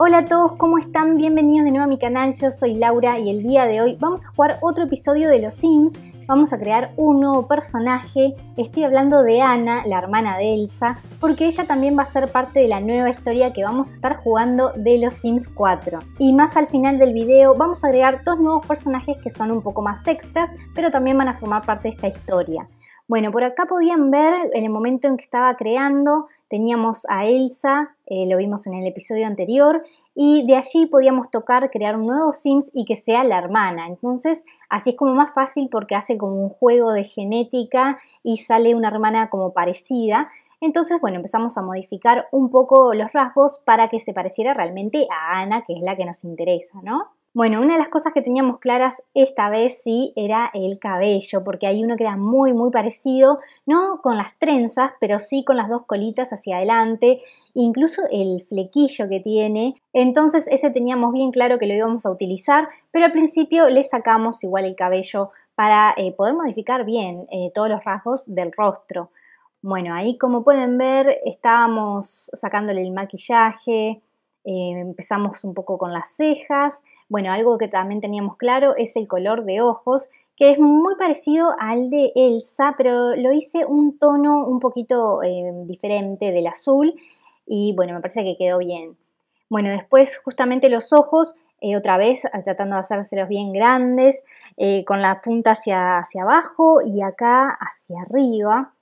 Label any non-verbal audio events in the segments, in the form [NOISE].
Hola a todos, ¿cómo están? Bienvenidos de nuevo a mi canal, yo soy Laura y el día de hoy vamos a jugar otro episodio de Los Sims, vamos a crear un nuevo personaje, estoy hablando de Ana, la hermana de Elsa, porque ella también va a ser parte de la nueva historia que vamos a estar jugando de Los Sims 4. Y más al final del video vamos a agregar dos nuevos personajes que son un poco más extras, pero también van a formar parte de esta historia. Bueno, por acá podían ver en el momento en que estaba creando, teníamos a Elsa, eh, lo vimos en el episodio anterior, y de allí podíamos tocar crear un nuevo Sims y que sea la hermana. Entonces, así es como más fácil porque hace como un juego de genética y sale una hermana como parecida. Entonces, bueno, empezamos a modificar un poco los rasgos para que se pareciera realmente a Ana, que es la que nos interesa, ¿no? Bueno, una de las cosas que teníamos claras esta vez sí era el cabello, porque hay uno que era muy muy parecido, no con las trenzas, pero sí con las dos colitas hacia adelante, incluso el flequillo que tiene. Entonces ese teníamos bien claro que lo íbamos a utilizar, pero al principio le sacamos igual el cabello para eh, poder modificar bien eh, todos los rasgos del rostro. Bueno, ahí como pueden ver estábamos sacándole el maquillaje, eh, empezamos un poco con las cejas. Bueno, algo que también teníamos claro es el color de ojos, que es muy parecido al de Elsa, pero lo hice un tono un poquito eh, diferente del azul y bueno, me parece que quedó bien. Bueno, después justamente los ojos, eh, otra vez tratando de hacérselos bien grandes, con la punta hacia, hacia abajo y acá hacia arriba.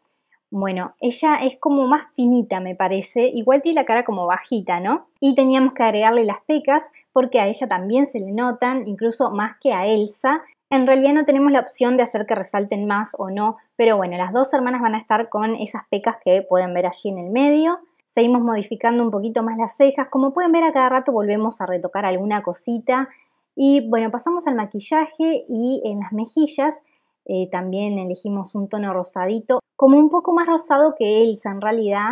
Bueno, ella es como más finita, me parece. Igual tiene la cara como bajita, ¿no? Y teníamos que agregarle las pecas porque a ella también se le notan, incluso más que a Elsa. En realidad no tenemos la opción de hacer que resalten más o no, pero bueno, las dos hermanas van a estar con esas pecas que pueden ver allí en el medio. Seguimos modificando un poquito más las cejas. Como pueden ver, a cada rato volvemos a retocar alguna cosita. Y bueno, pasamos al maquillaje y en las mejillas. Eh, también elegimos un tono rosadito, como un poco más rosado que Elsa en realidad.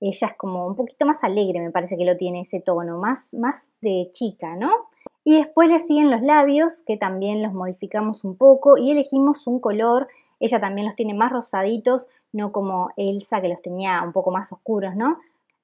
Ella es como un poquito más alegre, me parece que lo tiene ese tono, más, más de chica, ¿no? Y después le siguen los labios, que también los modificamos un poco y elegimos un color. Ella también los tiene más rosaditos, no como Elsa que los tenía un poco más oscuros, ¿no?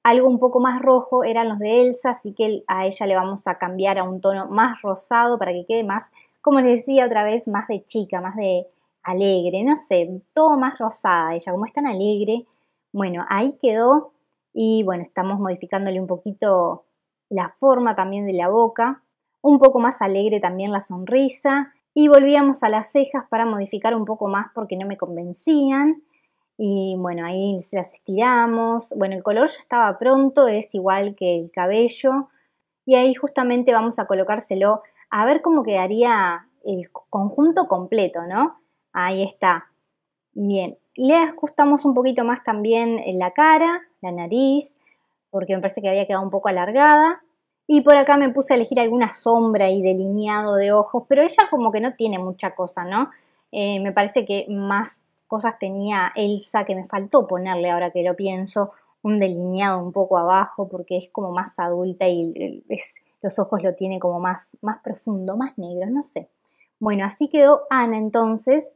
Algo un poco más rojo eran los de Elsa, así que a ella le vamos a cambiar a un tono más rosado para que quede más, como les decía otra vez, más de chica, más de, alegre, no sé, todo más rosada ella, como es tan alegre. Bueno, ahí quedó y bueno, estamos modificándole un poquito la forma también de la boca, un poco más alegre también la sonrisa y volvíamos a las cejas para modificar un poco más porque no me convencían y bueno, ahí las estiramos. Bueno, el color ya estaba pronto, es igual que el cabello y ahí justamente vamos a colocárselo a ver cómo quedaría el conjunto completo, ¿no? Ahí está. Bien, le ajustamos un poquito más también eh, la cara, la nariz, porque me parece que había quedado un poco alargada. Y por acá me puse a elegir alguna sombra y delineado de ojos, pero ella como que no tiene mucha cosa, ¿no? Eh, me parece que más cosas tenía Elsa que me faltó ponerle ahora que lo pienso, un delineado un poco abajo porque es como más adulta y eh, es, los ojos lo tiene como más, más profundo, más negro, no sé. Bueno, así quedó Ana entonces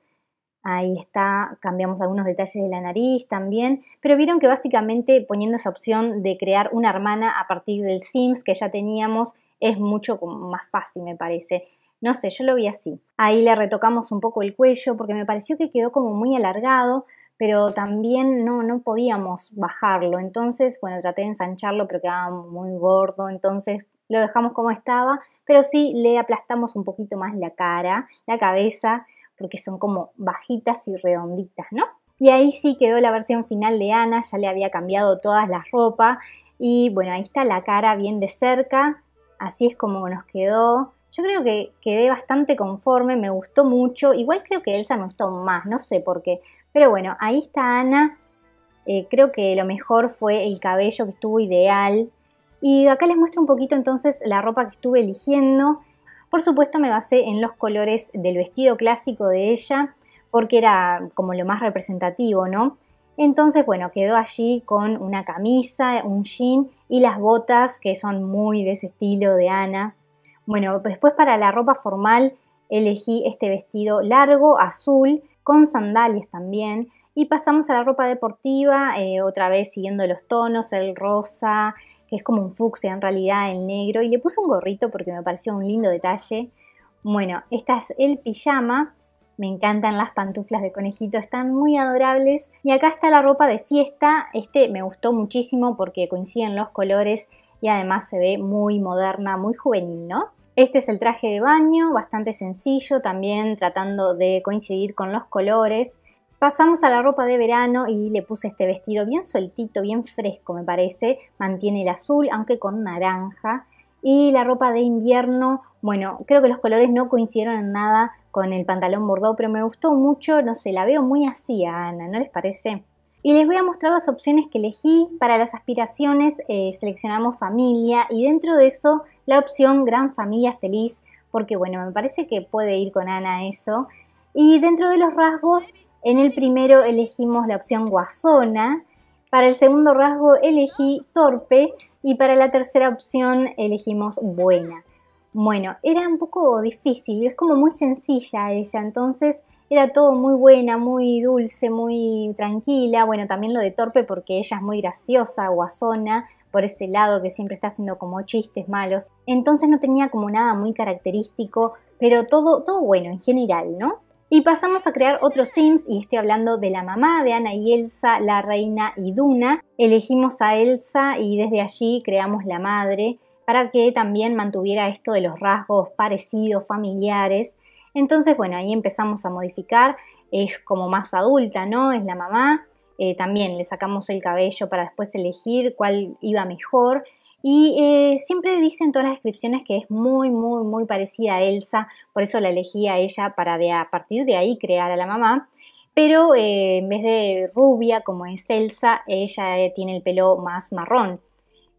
Ahí está, cambiamos algunos detalles de la nariz también, pero vieron que básicamente poniendo esa opción de crear una hermana a partir del Sims que ya teníamos es mucho más fácil me parece. No sé, yo lo vi así. Ahí le retocamos un poco el cuello porque me pareció que quedó como muy alargado, pero también no, no podíamos bajarlo. Entonces, bueno, traté de ensancharlo, pero quedaba muy gordo. Entonces lo dejamos como estaba, pero sí le aplastamos un poquito más la cara, la cabeza porque son como bajitas y redonditas, ¿no? Y ahí sí quedó la versión final de Ana, ya le había cambiado todas las ropas y bueno, ahí está la cara bien de cerca, así es como nos quedó. Yo creo que quedé bastante conforme, me gustó mucho, igual creo que Elsa me gustó más, no sé por qué, pero bueno, ahí está Ana, eh, creo que lo mejor fue el cabello que estuvo ideal. Y acá les muestro un poquito entonces la ropa que estuve eligiendo. Por supuesto me basé en los colores del vestido clásico de ella, porque era como lo más representativo, ¿no? Entonces, bueno, quedó allí con una camisa, un jean y las botas que son muy de ese estilo de Ana. Bueno, después para la ropa formal elegí este vestido largo, azul, con sandalias también. Y pasamos a la ropa deportiva, eh, otra vez siguiendo los tonos, el rosa, que es como un fucsia en realidad, el negro, y le puse un gorrito porque me pareció un lindo detalle. Bueno, esta es el pijama, me encantan las pantuflas de conejito, están muy adorables. Y acá está la ropa de fiesta, este me gustó muchísimo porque coinciden los colores y además se ve muy moderna, muy juvenil, ¿no? Este es el traje de baño, bastante sencillo, también tratando de coincidir con los colores. Pasamos a la ropa de verano y le puse este vestido bien sueltito, bien fresco me parece, mantiene el azul aunque con naranja. Y la ropa de invierno, bueno, creo que los colores no coincidieron en nada con el pantalón bordó, pero me gustó mucho, no sé, la veo muy así a Ana, ¿no les parece? Y les voy a mostrar las opciones que elegí. Para las aspiraciones eh, seleccionamos familia y dentro de eso la opción gran familia feliz, porque bueno, me parece que puede ir con Ana eso. Y dentro de los rasgos en el primero elegimos la opción guasona, para el segundo rasgo elegí torpe y para la tercera opción elegimos buena. Bueno, era un poco difícil, es como muy sencilla ella, entonces era todo muy buena, muy dulce, muy tranquila. Bueno, también lo de torpe porque ella es muy graciosa, guasona, por ese lado que siempre está haciendo como chistes malos. Entonces no tenía como nada muy característico, pero todo, todo bueno en general, ¿no? Y pasamos a crear otros Sims, y estoy hablando de la mamá de Ana y Elsa, la reina y Duna. Elegimos a Elsa y desde allí creamos la madre para que también mantuviera esto de los rasgos parecidos, familiares. Entonces, bueno, ahí empezamos a modificar. Es como más adulta, ¿no? Es la mamá. Eh, también le sacamos el cabello para después elegir cuál iba mejor. Y eh, siempre dicen todas las descripciones que es muy, muy, muy parecida a Elsa, por eso la elegí a ella para a partir de ahí crear a la mamá. Pero eh, en vez de rubia como es Elsa, ella eh, tiene el pelo más marrón.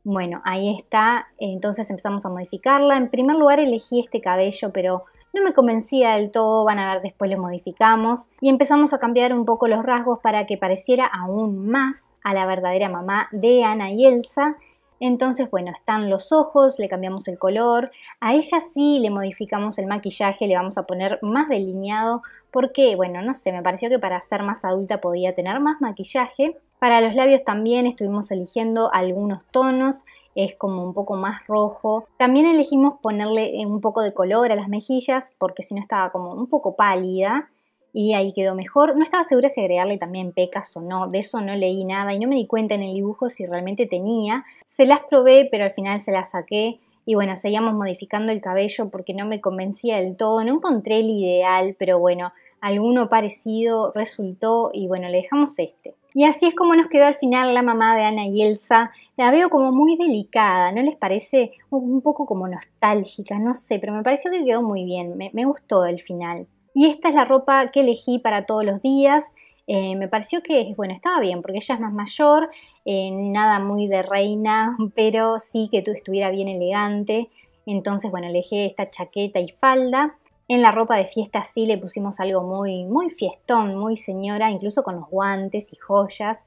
Bueno, ahí está, entonces empezamos a modificarla. En primer lugar elegí este cabello, pero no me convencía del todo, van a ver después lo modificamos y empezamos a cambiar un poco los rasgos para que pareciera aún más a la verdadera mamá de Ana y Elsa entonces, bueno, están los ojos, le cambiamos el color, a ella sí le modificamos el maquillaje, le vamos a poner más delineado, porque, bueno, no sé, me pareció que para ser más adulta podía tener más maquillaje. Para los labios también estuvimos eligiendo algunos tonos, es como un poco más rojo. También elegimos ponerle un poco de color a las mejillas, porque si no estaba como un poco pálida y ahí quedó mejor. No estaba segura si agregarle también pecas o no, de eso no leí nada y no me di cuenta en el dibujo si realmente tenía. Se las probé, pero al final se las saqué. Y bueno, seguíamos modificando el cabello porque no me convencía del todo, no encontré el ideal, pero bueno, alguno parecido resultó y bueno, le dejamos este. Y así es como nos quedó al final la mamá de Ana y Elsa. La veo como muy delicada, ¿no les parece? Un poco como nostálgica, no sé, pero me pareció que quedó muy bien, me, me gustó el final. Y esta es la ropa que elegí para todos los días. Eh, me pareció que, bueno, estaba bien, porque ella es más mayor, eh, nada muy de reina, [LAUGHS] pero sí que tú estuviera bien elegante. Entonces, bueno, elegí esta chaqueta y falda. En la ropa de fiesta sí le pusimos algo muy, muy fiestón, muy señora, incluso con los guantes y joyas.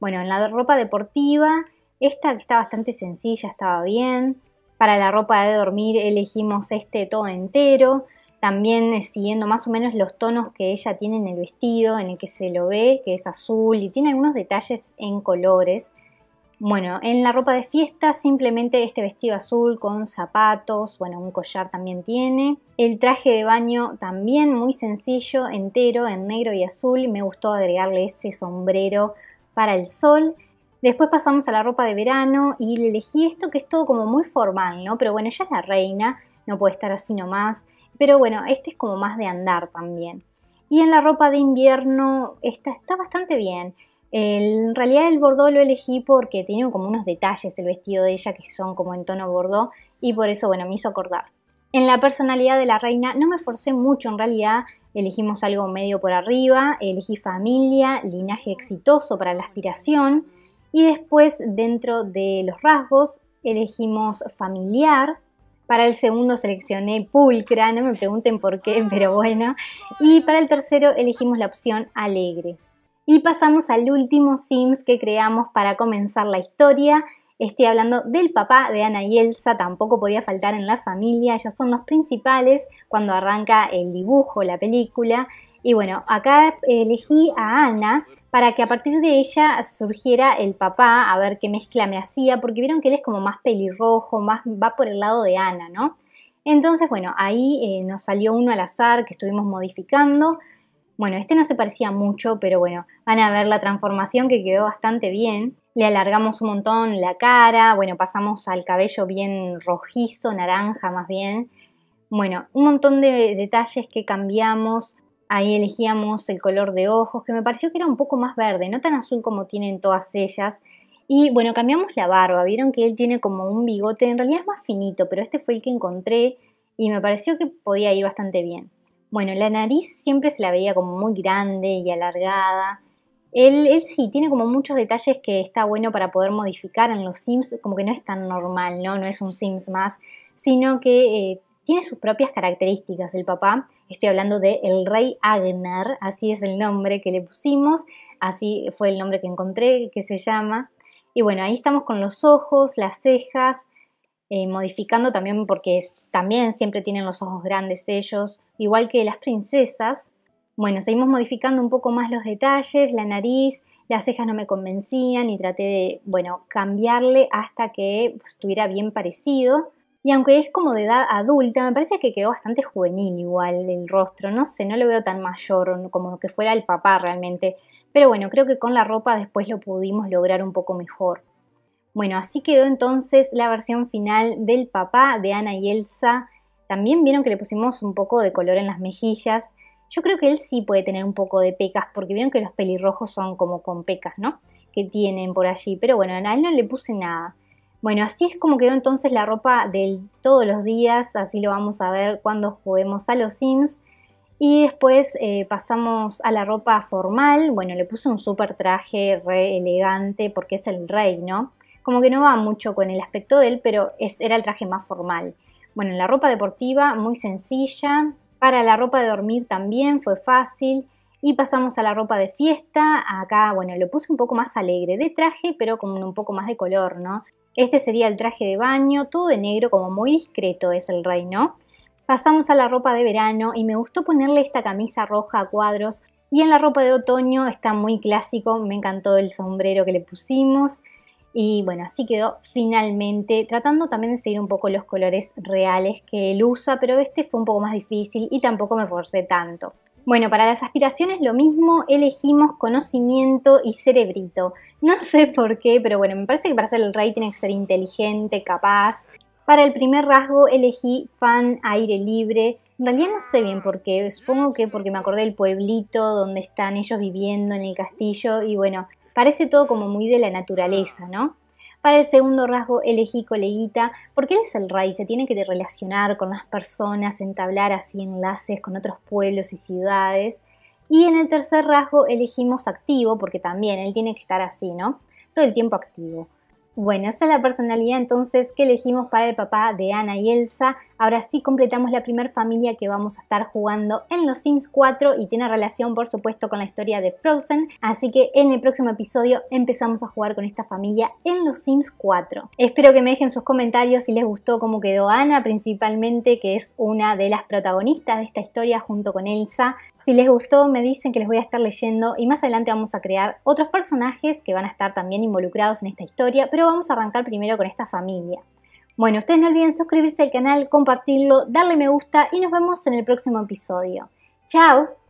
Bueno, en la ropa deportiva, esta que está bastante sencilla, estaba bien. Para la ropa de dormir elegimos este todo entero también eh, siguiendo más o menos los tonos que ella tiene en el vestido, en el que se lo ve, que es azul y tiene algunos detalles en colores. Bueno, en la ropa de fiesta simplemente este vestido azul con zapatos, bueno, un collar también tiene. El traje de baño también muy sencillo, entero, en negro y azul. me gustó agregarle ese sombrero para el sol. Después pasamos a la ropa de verano y le elegí esto que es todo como muy formal, ¿no? Pero bueno, ella es la reina, no puede estar así nomás. Pero bueno, este es como más de andar también. Y en la ropa de invierno esta está bastante bien. en realidad el bordó lo elegí porque tiene como unos detalles el vestido de ella que son como en tono bordó y por eso, bueno, me hizo acordar. En la personalidad de la reina no me forcé mucho en realidad, elegimos algo medio por arriba, elegí familia, linaje exitoso para la aspiración y después dentro de los rasgos elegimos familiar, para el segundo seleccioné pulcra, no me pregunten por qué, [LAUGHS] pero bueno. Y para el tercero elegimos la opción alegre. Y pasamos al último Sims que creamos para comenzar la historia. Estoy hablando del papá de Ana y Elsa, tampoco podía faltar en la familia, ellos son los principales cuando arranca el dibujo, la película. Y bueno, acá eh, elegí a Ana para que a partir de ella surgiera el papá, a ver qué mezcla me hacía, porque vieron que él es como más pelirrojo, más va por el lado de Ana, ¿no? Entonces, bueno, ahí eh, nos salió uno al azar que estuvimos modificando. Bueno, este no se parecía mucho, pero bueno, van a ver la transformación que quedó bastante bien. Le alargamos un montón la cara, bueno, pasamos al cabello bien rojizo, naranja más bien. Bueno, un montón de detalles que cambiamos. Ahí elegíamos el color de ojos, que me pareció que era un poco más verde, no tan azul como tienen todas ellas. Y bueno, cambiamos la barba, vieron que él tiene como un bigote, en realidad es más finito, pero este fue el que encontré y me pareció que podía ir bastante bien. Bueno, la nariz siempre se la veía como muy grande y alargada. Él, sí tiene como muchos detalles que está bueno para poder modificar en los Sims, como que no es tan normal, ¿no? No es un Sims más, sino que eh, tiene sus propias características. El papá, estoy hablando de el rey Agnar, así es el nombre que le pusimos, así fue el nombre que encontré, que se llama. Y bueno, ahí estamos con los ojos, las cejas, eh, modificando también porque también siempre tienen los ojos grandes ellos, igual que las princesas. Bueno, seguimos modificando un poco más los detalles, la nariz, las cejas no me convencían y traté de, bueno, cambiarle hasta que estuviera bien parecido. Y aunque es como de edad adulta, me parece que quedó bastante juvenil igual el rostro. No sé, no lo veo tan mayor, como que fuera el papá realmente. Pero bueno, creo que con la ropa después lo pudimos lograr un poco mejor. Bueno, así quedó entonces la versión final del papá de Ana y Elsa. También vieron que le pusimos un poco de color en las mejillas. Yo creo que él sí puede tener un poco de pecas, porque vieron que los pelirrojos son como con pecas, ¿no? Que tienen por allí. Pero bueno, a él no le puse nada. Bueno, así es como quedó entonces la ropa de todos los días, así lo vamos a ver cuando juguemos a los Sims. Y después eh, pasamos a la ropa formal, bueno, le puse un súper traje re elegante porque es el rey, ¿no? Como que no va mucho con el aspecto de él, pero era el traje más formal. Bueno, la ropa deportiva muy sencilla, para la ropa de dormir también fue fácil. Y pasamos a la ropa de fiesta. Acá, bueno, lo puse un poco más alegre de traje, pero con un poco más de color, ¿no? Este sería el traje de baño, todo de negro, como muy discreto es el rey, Pasamos a la ropa de verano y me gustó ponerle esta camisa roja a cuadros. Y en la ropa de otoño está muy clásico, me encantó el sombrero que le pusimos. Y bueno, así quedó finalmente, tratando también de seguir un poco los colores reales que él usa, pero este fue un poco más difícil y tampoco me forcé tanto. Bueno, para las aspiraciones lo mismo, elegimos conocimiento y cerebrito. No [LAUGHS] sé por qué, pero bueno, me parece que para ser el rey tiene que ser inteligente, capaz. Para el primer rasgo elegí fan aire libre. En realidad no sé bien por qué, supongo que porque me acordé del pueblito donde están ellos viviendo en el castillo y bueno, parece todo como muy de la naturaleza, ¿no? Para el segundo rasgo elegí coleguita, porque él es el rey, se tiene que relacionar con las personas, entablar así enlaces con otros pueblos y ciudades. Y en el tercer rasgo elegimos activo, porque también él tiene que estar así, ¿no? Todo el tiempo activo. Bueno, esa es la personalidad entonces que elegimos para el papá de Ana y Elsa. Ahora sí completamos la primera familia que vamos a estar jugando en los Sims 4 y tiene relación por supuesto con la historia de Frozen. Así que en el próximo episodio empezamos a jugar con esta familia en los Sims 4. Espero que me dejen sus comentarios si les gustó cómo quedó Ana principalmente, que es una de las protagonistas de esta historia junto con Elsa. Si les gustó me dicen que les voy a estar leyendo y más adelante vamos a crear otros personajes que van a estar también involucrados en esta historia, pero vamos a arrancar primero con esta familia. Bueno, ustedes no olviden suscribirse al canal, compartirlo, darle me gusta y nos vemos en el próximo episodio. ¡Chao!